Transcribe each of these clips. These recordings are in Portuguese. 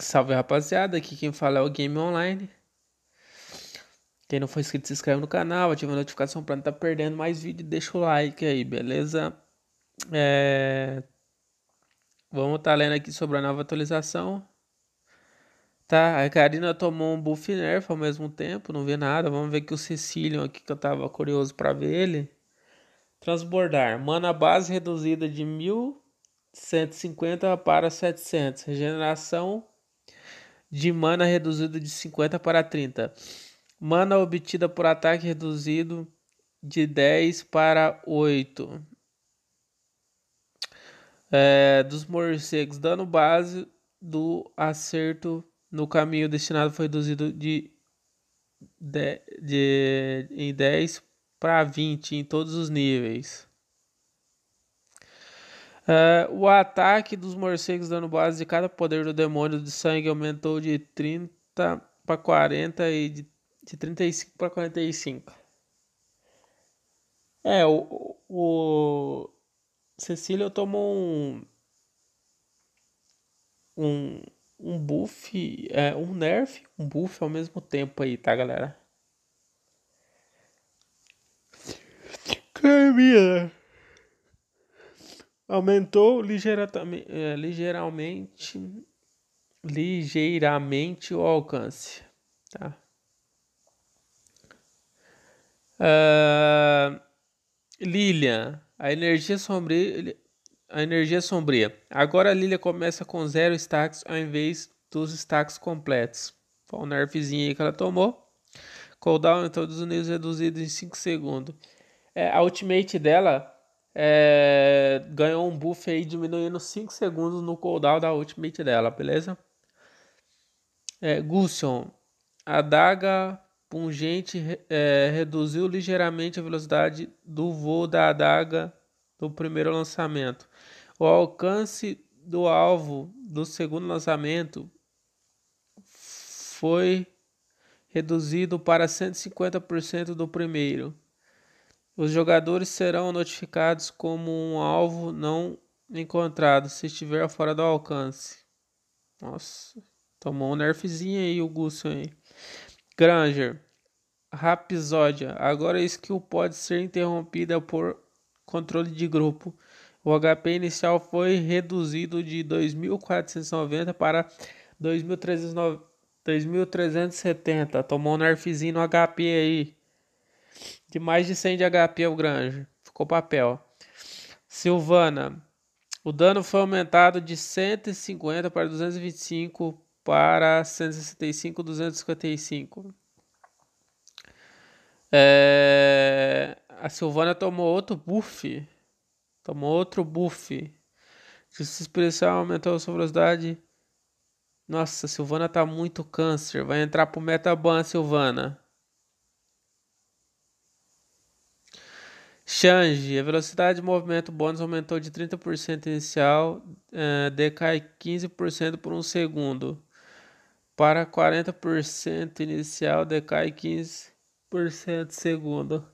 Salve rapaziada, aqui quem fala é o Game Online. Quem não for inscrito, se inscreve no canal, ativa a notificação para não estar tá perdendo mais vídeo. Deixa o like aí, beleza? É... Vamos estar tá lendo aqui sobre a nova atualização. Tá, a Karina tomou um buff nerf ao mesmo tempo, não vi nada. Vamos ver que o Cecilion aqui que eu tava curioso para ver ele. Transbordar. Mana base reduzida de 1150 para 700. Regeneração de mana reduzido de 50 para 30. Mana obtida por ataque reduzido de 10 para 8. É, dos morcegos, dano base do acerto no caminho destinado foi reduzido de, de, de em 10 para 20 em todos os níveis. Uh, o ataque dos morcegos dando base de cada poder do demônio de sangue aumentou de 30 para 40 e de, de 35 para 45. É, o, o Cecília tomou um, um, um buff, é, um nerf, um buff ao mesmo tempo aí, tá, galera? Carmina aumentou ligeiramente, é, ligeiramente, ligeiramente o alcance. Tá? Uh, Lilian, a energia sombria. A energia sombria. Agora a Lilia começa com zero stacks ao invés dos stacks completos. Foi um nerfzinho aí que ela tomou. Cooldown em todos os níveis reduzido em 5 segundos. É, a ultimate dela é, ganhou um buff aí diminuindo 5 segundos no cooldown da ultimate dela, beleza? É, Gussion, a daga pungente é, reduziu ligeiramente a velocidade do voo da adaga do primeiro lançamento. O alcance do alvo do segundo lançamento foi reduzido para 150% do primeiro. Os jogadores serão notificados como um alvo não encontrado se estiver fora do alcance. Nossa, tomou um nerfzinho aí o Gusso aí. Granger, Rapsódia. Agora a é skill pode ser interrompida por controle de grupo. O HP inicial foi reduzido de 2.490 para 2.370. Tomou um nerfzinho no HP aí que mais de 100 de HP é o Grange. Ficou papel. Silvana, o dano foi aumentado de 150 para 225 para 165, 255. É... A Silvana tomou outro buff. Tomou outro buff. Justiça especial aumentou a sua velocidade. Nossa, a Silvana tá muito câncer. Vai entrar pro Metaban, Silvana. Change, a velocidade de movimento bônus aumentou de 30% inicial, uh, decai 15% por um segundo. Para 40% inicial, decai 15% segundo.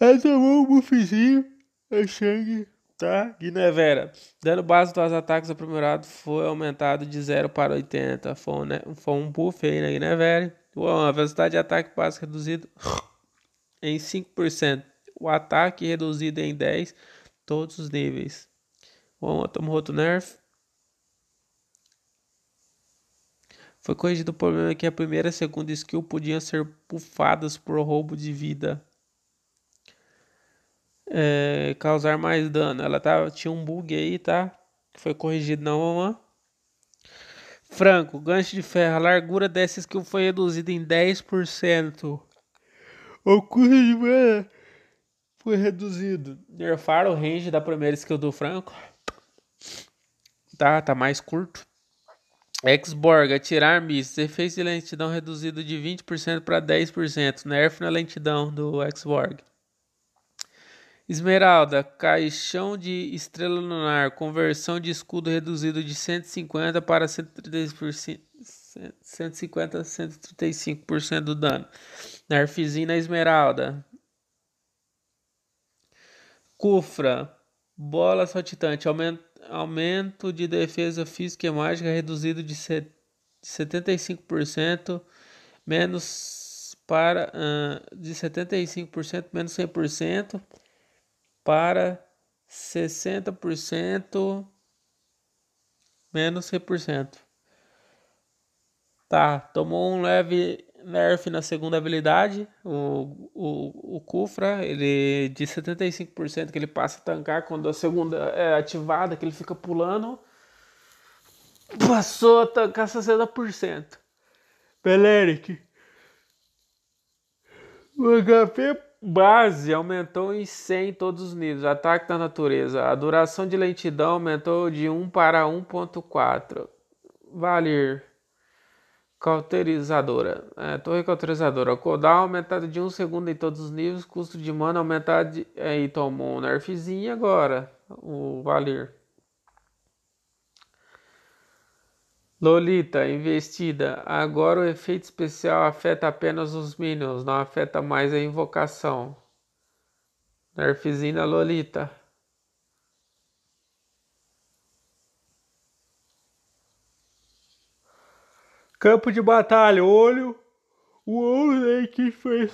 Ela tomou é um buffzinho, a change, é tá Guinevera. Né, Dano base dos ataques aprimorados primeiro foi aumentado de 0 para 80. Foi, né? foi um buff aí na né, Guinevera. Né, Uou, a velocidade de ataque básica reduzida em 5%, o ataque reduzido em 10%, todos os níveis. O Atom Roto Nerf foi corrigido o problema que a primeira e a segunda skill podiam ser pufadas por roubo de vida. É, causar mais dano. Ela tá, tinha um bug aí, tá? foi corrigido na uma. Franco, gancho de ferro. A largura dessa skill foi reduzida em 10% o custo de é, mana foi reduzido. Nerfar o range da primeira skill do Franco. Tá, tá mais curto. Exborg, atirar mísseis. Efeito de lentidão reduzido de 20% para 10%. Nerf na lentidão do Exborg. Esmeralda, caixão de estrela lunar. Conversão de escudo reduzido de 150 para 135% do dano. Narcisina esmeralda. Cufra. Bola saltitante. Aumento, aumento de defesa física e mágica reduzido de 75% menos para uh, de 75% menos 100% para 60% menos 100%. Tá, tomou um leve nerf na segunda habilidade. O, o, o Kufra, ele de 75% que ele passa a tancar quando a segunda é ativada, que ele fica pulando. Passou a tancar 60%. Beleric. O HP base aumentou em 100 em todos os níveis. Ataque da natureza. A duração de lentidão aumentou de 1 para 1.4. Valer. Cauterizadora. É, torre cauterizadora. codal aumentado de 1 um segundo em todos os níveis. Custo de mana aumentado. De, é, e tomou um nerfzinho agora. O Valir. Lolita, investida. Agora o efeito especial afeta apenas os minions, não afeta mais a invocação. Nerfzinho da Lolita. Campo de batalha, olho. O olho equipe foi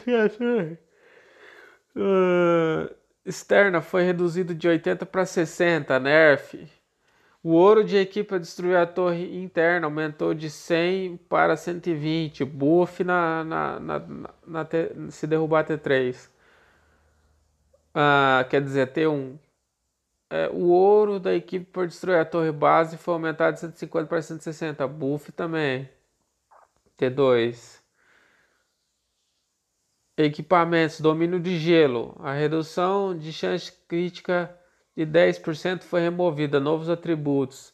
uh, externa foi reduzido de 80 para 60, nerf. O ouro de equipe para destruir a torre interna aumentou de 100 para 120. Buff na, na, na, na te, se derrubar a T3. Ah, quer dizer, T1. É, o ouro da equipe por destruir a torre base foi aumentado de 150 para 160. Buff também. T2. Equipamentos, domínio de gelo. A redução de chance crítica de 10% foi removida. Novos atributos.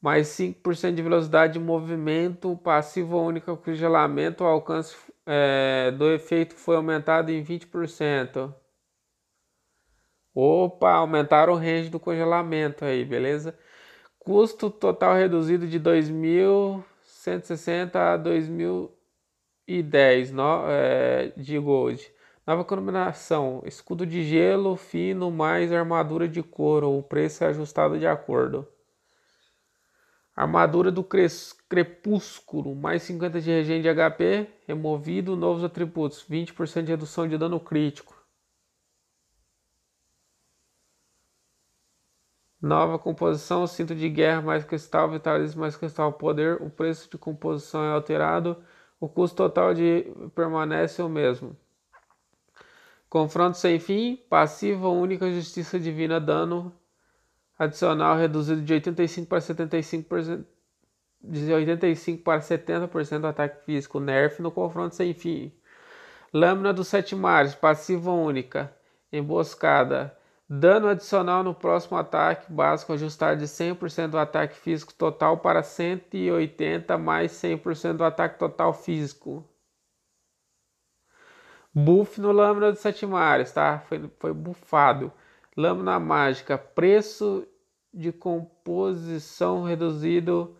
Mais 5% de velocidade de movimento passivo única congelamento O alcance é, do efeito foi aumentado em 20%. Opa, aumentaram o range do congelamento aí, beleza? Custo total reduzido de 2.000 160 a 2010 no, é, de gold. Nova combinação: escudo de gelo fino mais armadura de couro. O preço é ajustado de acordo. Armadura do Crepúsculo, mais 50 de regen de HP, removido, novos atributos, 20% de redução de dano crítico. Nova composição, cinto de guerra mais cristal, vitalismo mais cristal poder, o preço de composição é alterado, o custo total de permanece o mesmo. Confronto sem fim, passiva única justiça divina dano adicional reduzido de 85 para 75% de 85 para 70% do ataque físico nerf no confronto sem fim. Lâmina dos Sete Mares, passiva única, emboscada, Dano adicional no próximo ataque básico ajustar de 100% do ataque físico total para 180 mais 100% do ataque total físico. Buff no Lâmina de Sete Mares, tá? Foi, foi bufado. Lâmina Mágica, preço de composição reduzido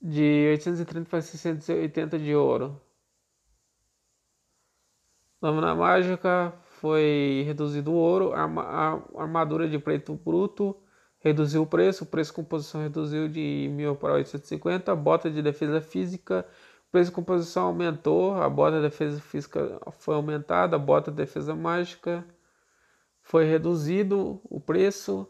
de 830 para 680 de ouro. Lâmina Mágica foi reduzido o ouro, a armadura de preto bruto reduziu o preço, o preço de composição reduziu de 1.000 para 850, a bota de defesa física, o preço de composição aumentou, a bota de defesa física foi aumentada, a bota de defesa mágica foi reduzido o preço,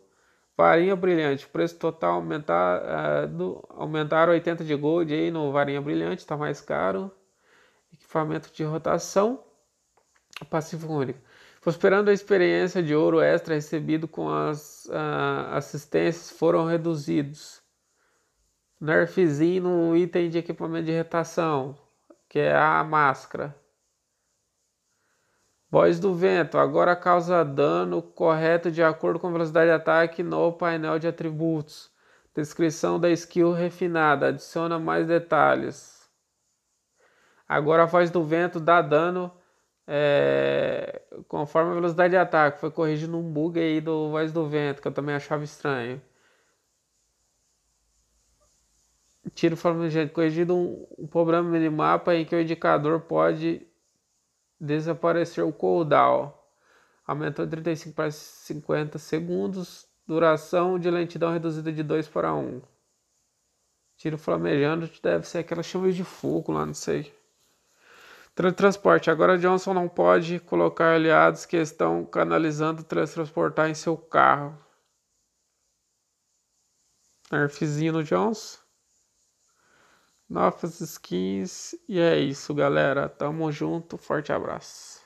varinha brilhante, o preço total aumentado, aumentaram 80 de gold aí no varinha brilhante, está mais caro, equipamento de rotação, passivo único. Prosperando a experiência de ouro extra recebido com as uh, assistências foram reduzidos. Nerfzinho no item de equipamento de retação, que é a máscara. Voz do vento, agora causa dano correto de acordo com a velocidade de ataque no painel de atributos. Descrição da skill refinada, adiciona mais detalhes. Agora a voz do vento dá dano é, conforme a velocidade de ataque, foi corrigindo um bug aí do Voz do Vento, que eu também achava estranho. Tiro flamejante, corrigido um, um problema no minimapa em que o indicador pode desaparecer o cooldown. Aumentou de 35 para 50 segundos, duração de lentidão reduzida de 2 para 1. Tiro flamejando, deve ser aquela chama de fogo lá, não sei transporte. Agora Johnson não pode colocar aliados que estão canalizando transportar em seu carro. Nerfzinho no Johnson. Novas skins. E é isso, galera. Tamo junto. Forte abraço.